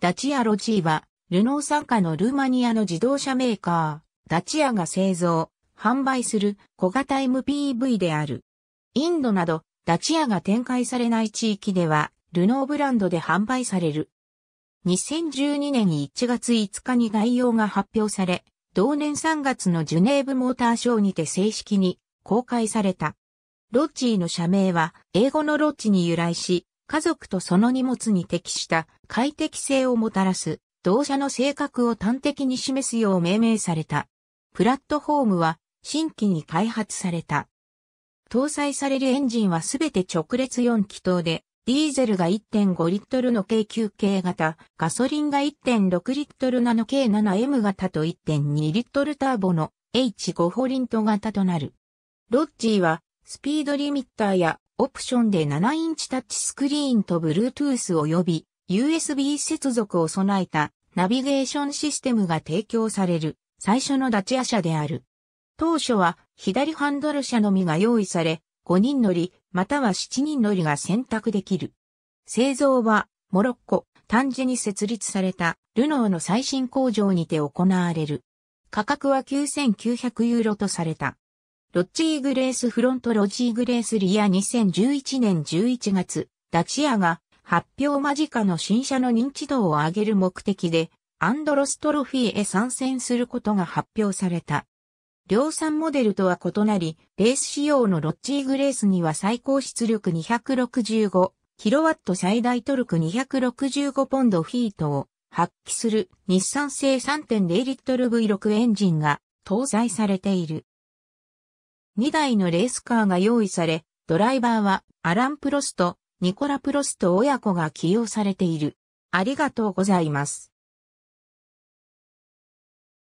ダチア・ロチーは、ルノー傘下のルーマニアの自動車メーカー、ダチアが製造、販売する小型 MPV である。インドなど、ダチアが展開されない地域では、ルノーブランドで販売される。2012年1月5日に概要が発表され、同年3月のジュネーブモーターショーにて正式に公開された。ロッチーの社名は英語のロッチに由来し、家族とその荷物に適した快適性をもたらす、同社の性格を端的に示すよう命名された。プラットフォームは新規に開発された。搭載されるエンジンはすべて直列4気筒で、ディーゼルが1.5リットルの K9 軽型、ガソリンが1.6リットルナノ K7M 型と1.2リットルターボの H5 ホリント型となる。ロッジーはスピードリミッターやオプションで7インチタッチスクリーンと Bluetooth 及び USB 接続を備えたナビゲーションシステムが提供される最初のダチア車である。当初は左ハンドル車のみが用意され、5人乗り、または7人乗りが選択できる。製造は、モロッコ、タンジに設立された、ルノーの最新工場にて行われる。価格は9900ユーロとされた。ロッチーグレースフロントロッチーグレースリア2011年11月、ダチアが発表間近の新車の認知度を上げる目的で、アンドロストロフィーへ参戦することが発表された。量産モデルとは異なり、レース仕様のロッチーグレースには最高出力 265kW 最大トルク265ポンドフィートを発揮する日産製3.0リットル V6 エンジンが搭載されている。2台のレースカーが用意され、ドライバーはアラン・プロスト、ニコラ・プロスト親子が起用されている。ありがとうございます。